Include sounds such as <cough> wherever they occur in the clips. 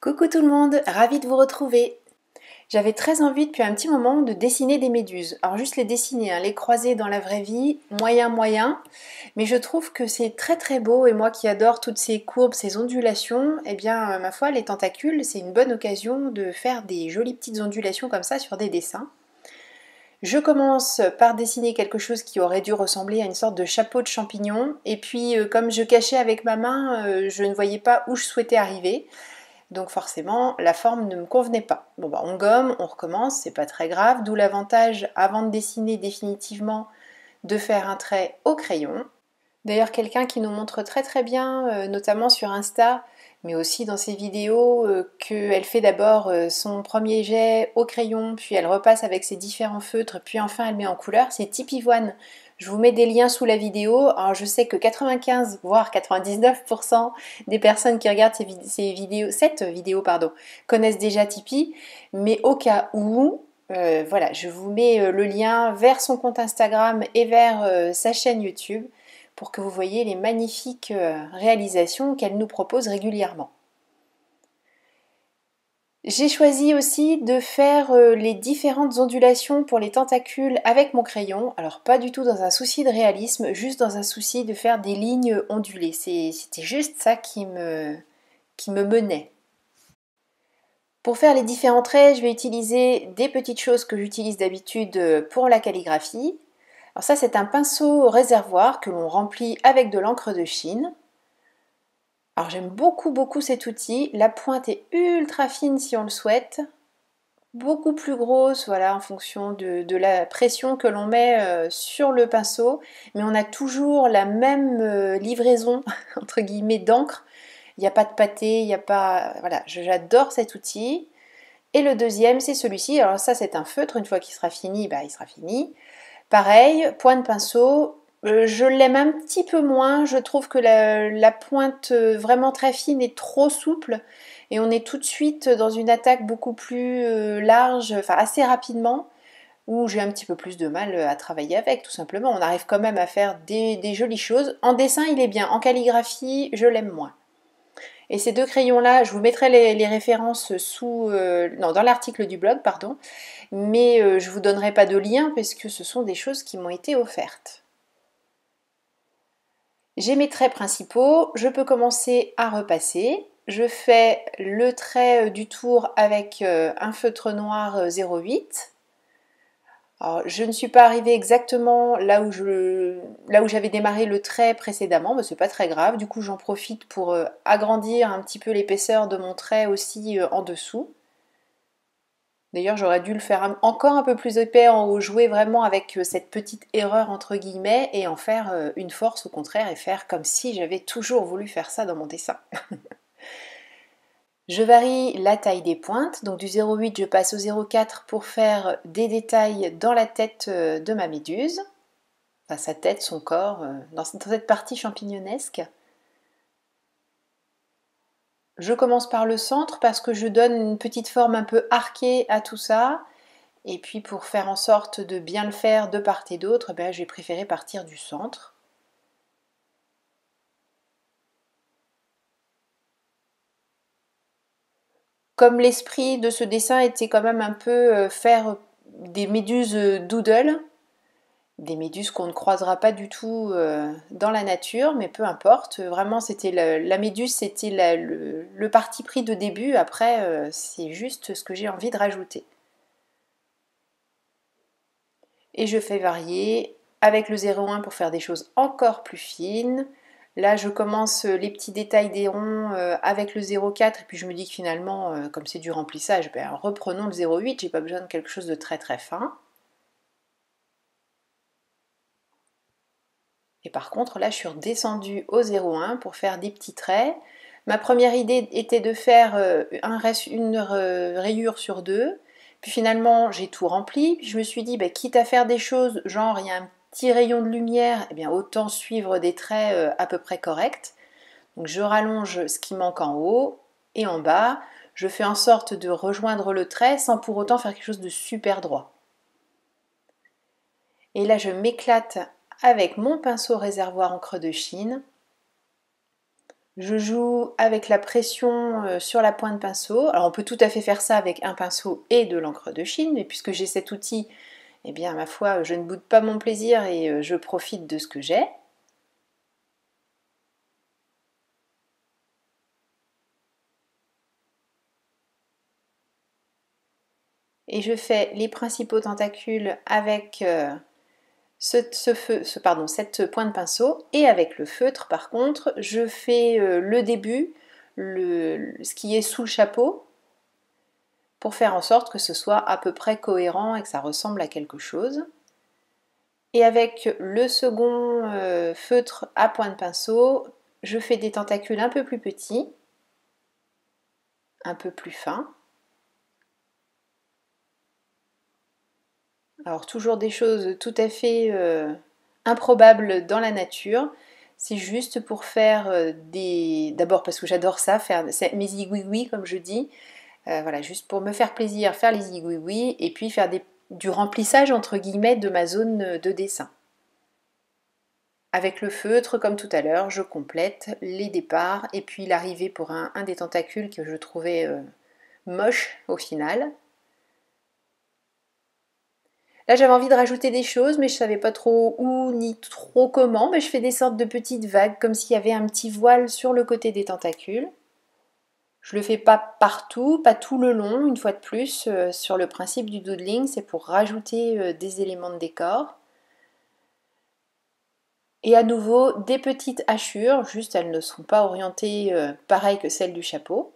Coucou tout le monde, ravie de vous retrouver. J'avais très envie depuis un petit moment de dessiner des méduses. Alors juste les dessiner, hein, les croiser dans la vraie vie, moyen moyen. Mais je trouve que c'est très très beau et moi qui adore toutes ces courbes, ces ondulations, eh bien euh, ma foi les tentacules c'est une bonne occasion de faire des jolies petites ondulations comme ça sur des dessins. Je commence par dessiner quelque chose qui aurait dû ressembler à une sorte de chapeau de champignon. Et puis euh, comme je cachais avec ma main, euh, je ne voyais pas où je souhaitais arriver donc forcément la forme ne me convenait pas. Bon bah on gomme, on recommence, c'est pas très grave, d'où l'avantage avant de dessiner définitivement de faire un trait au crayon. D'ailleurs quelqu'un qui nous montre très très bien, euh, notamment sur Insta, mais aussi dans ses vidéos, euh, qu'elle fait d'abord euh, son premier jet au crayon, puis elle repasse avec ses différents feutres, puis enfin elle met en couleur, c'est Tip je vous mets des liens sous la vidéo. Alors je sais que 95 voire 99% des personnes qui regardent ces, vidéos, cette vidéo pardon, connaissent déjà Tipeee, mais au cas où, euh, voilà, je vous mets euh, le lien vers son compte Instagram et vers euh, sa chaîne YouTube pour que vous voyez les magnifiques réalisations qu'elle nous propose régulièrement. J'ai choisi aussi de faire euh, les différentes ondulations pour les tentacules avec mon crayon. Alors pas du tout dans un souci de réalisme, juste dans un souci de faire des lignes ondulées. C'était juste ça qui me, menait. Pour faire les différents traits, je vais utiliser des petites choses que j'utilise d'habitude euh, pour la calligraphie. Alors ça, c'est un pinceau réservoir que l'on remplit avec de l'encre de Chine. Alors j'aime beaucoup beaucoup cet outil. La pointe est ultra fine si on le souhaite. Beaucoup plus grosse, voilà, en fonction de, la pression que l'on met euh, sur le pinceau. Mais on a toujours la même euh, livraison, <laughs> entre guillemets, d'encre. Il n'y a pas de pâté, il n'y a pas... Voilà, j'adore cet outil. Et le deuxième, c'est celui-ci. Alors ça, c'est un feutre. Une fois qu'il sera fini, bah, il sera fini. Pareil, point de pinceau, euh, je l'aime un petit peu moins. Je trouve que la, pointe euh, vraiment très fine est trop souple et on est tout de suite dans une attaque beaucoup plus euh, large, enfin assez rapidement, où j'ai un petit peu plus de mal à travailler avec, tout simplement. On arrive quand même à faire des, jolies choses. En dessin, il est bien. En calligraphie, je l'aime moins. Et ces deux crayons-là, je vous mettrai les, références sous, dans l'article du blog, pardon, mais je ne vous donnerai pas de lien parce que ce sont des choses qui m'ont été offertes. J'ai mes traits principaux, je peux commencer à repasser. Je fais le trait euh, du tour avec euh, un feutre noir 08. Euh, je ne suis pas arrivée exactement là où, je, là où j'avais démarré le trait précédemment, mais ce n'est pas très grave. Du coup, j'en profite pour agrandir un petit peu l'épaisseur de mon trait aussi en dessous. D'ailleurs, j'aurais dû le faire encore un peu plus épais en haut, jouer vraiment avec euh, cette petite erreur entre guillemets et en faire euh, une force au contraire et faire comme si j'avais toujours voulu faire ça dans mon dessin. <laughs> je varie la taille des pointes, donc du 0,8 je passe au 0,4 pour faire des détails dans la tête euh, de ma méduse, sa tête, son corps, dans cette partie champignonnesque. Je commence par le centre parce que je donne une petite forme un peu arquée à tout ça. Et puis pour faire en sorte de bien le faire de part et d'autre, ben j'ai préféré partir du centre. Comme l'esprit de ce dessin était quand même un peu euh, faire des méduses euh, doodle, des méduses qu'on ne croisera pas du tout euh, dans la nature, mais peu importe. Vraiment, c'était la, méduse, c'était le, parti pris de début. Après, euh, c'est juste ce que j'ai envie de rajouter. Et je fais varier avec le 0,1 pour faire des choses encore plus fines. Là, je commence les petits détails des ronds euh, avec le 0,4 et puis je me dis que finalement, comme c'est du remplissage, ben, reprenons le 0,8, j'ai pas besoin de quelque chose de très très fin. par contre, là, je suis redescendue au 0,1 pour faire des petits traits. Ma première idée était de faire euh, une euh, rayure sur deux. Puis finalement, j'ai tout rempli. je me suis dit, bah, quitte à faire des choses, genre il y a un petit rayon de lumière, eh bien autant suivre des traits euh, à peu près corrects. Donc je rallonge ce qui manque en haut et en bas. Je fais en sorte de rejoindre le trait sans pour autant faire quelque chose de super droit. Et là, je m'éclate avec mon pinceau réservoir encre de Chine. Je joue avec la pression euh, sur la pointe pinceau. Alors on peut tout à fait faire ça avec un pinceau et de l'encre de Chine, mais puisque j'ai cet outil, eh bien ma foi, je ne boude pas mon plaisir et euh, je profite de ce que j'ai. et je fais les principaux tentacules avec euh, ce, feu, pardon, cette pointe de pinceau et avec le feutre par contre je fais euh, le début, ce qui est sous le chapeau pour faire en sorte que ce soit à peu près cohérent et que ça ressemble à quelque chose. Et avec le second euh, feutre à point de pinceau, je fais des tentacules un peu plus petits, un peu plus fins. Alors toujours des choses tout à fait euh, improbables dans la nature. C'est juste pour faire euh, des... D'abord parce que j'adore ça, faire mes igouigouis comme je dis. Euh, voilà, juste pour me faire plaisir, faire les igouigouis et puis faire du remplissage entre guillemets de ma zone de dessin. Avec le feutre, comme tout à l'heure, je complète les départs et puis l'arrivée pour un, des tentacules que je trouvais moche au final. Là, j'avais envie de rajouter des choses, mais je savais pas trop où ni trop comment. Mais je fais des sortes de petites vagues, comme s'il y avait un petit voile sur le côté des tentacules. Je le fais pas partout, pas tout le long, une fois de plus, euh, sur le principe du doodling, c'est pour rajouter euh, des éléments de décor. Et à nouveau, des petites hachures, juste elles ne sont pas orientées euh, pareil que celles du chapeau.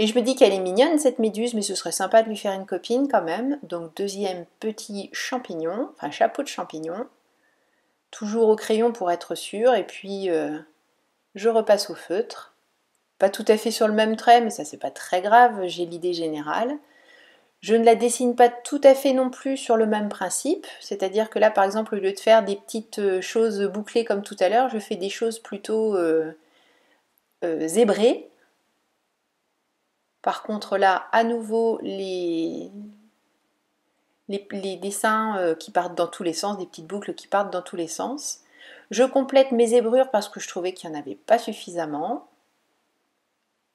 Et je me dis qu'elle est mignonne cette méduse, mais ce serait sympa de lui faire une copine quand même. Donc deuxième petit champignon, enfin chapeau de champignon. Toujours au crayon pour être sûr, et puis euh, je repasse au feutre. Pas tout à fait sur le même trait, mais ça c'est pas très grave, j'ai l'idée générale. Je ne la dessine pas tout à fait non plus sur le même principe, c'est-à-dire que là par exemple au lieu de faire des petites euh, choses bouclées comme tout à l'heure, je fais des choses plutôt euh, zébrées, par contre là, à nouveau, les, les, dessins euh, qui partent dans tous les sens, des petites boucles qui partent dans tous les sens. Je complète mes ébrures parce que je trouvais qu'il n'y en avait pas suffisamment.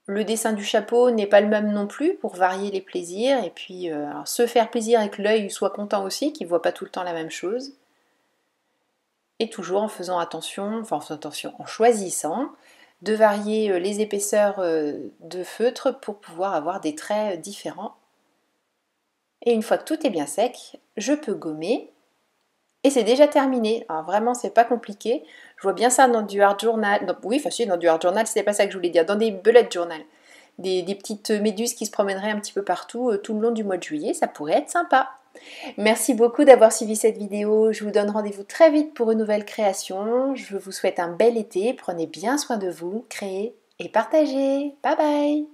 Le dessin du chapeau n'est pas le même non plus pour varier les plaisirs et puis euh, se faire plaisir et que l'œil soit content aussi, qu'il ne voit pas tout le temps la même chose. Et toujours en faisant attention, enfin en faisant attention, en choisissant de varier euh, les épaisseurs euh, de feutre pour pouvoir avoir des traits euh, différents. Et une fois que tout est bien sec, je peux gommer et c'est déjà terminé. Alors vraiment, c'est pas compliqué. Je vois bien ça dans du hard journal. oui, facile dans du hard journal, c'était pas ça que je voulais dire. Dans des bullet journal. Des, petites méduses qui se promèneraient un petit peu partout tout le long du mois de juillet. Ça pourrait être sympa. Merci beaucoup d'avoir suivi cette vidéo. Je vous donne rendez-vous très vite pour une nouvelle création. Je vous souhaite un bel été. Prenez bien soin de vous. Créez et partagez. Bye bye